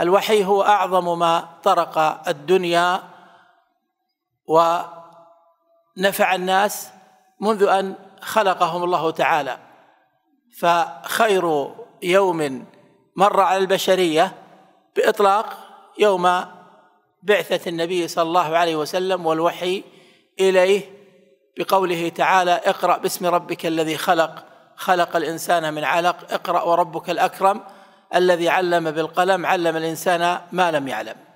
الوحي هو اعظم ما طرق الدنيا ونفع الناس منذ ان خلقهم الله تعالى فخير يوم مر على البشريه باطلاق يوم بعثه النبي صلى الله عليه وسلم والوحي اليه بقوله تعالى اقرا باسم ربك الذي خلق خلق الانسان من علق اقرا وربك الاكرم الذي علم بالقلم علم الانسان ما لم يعلم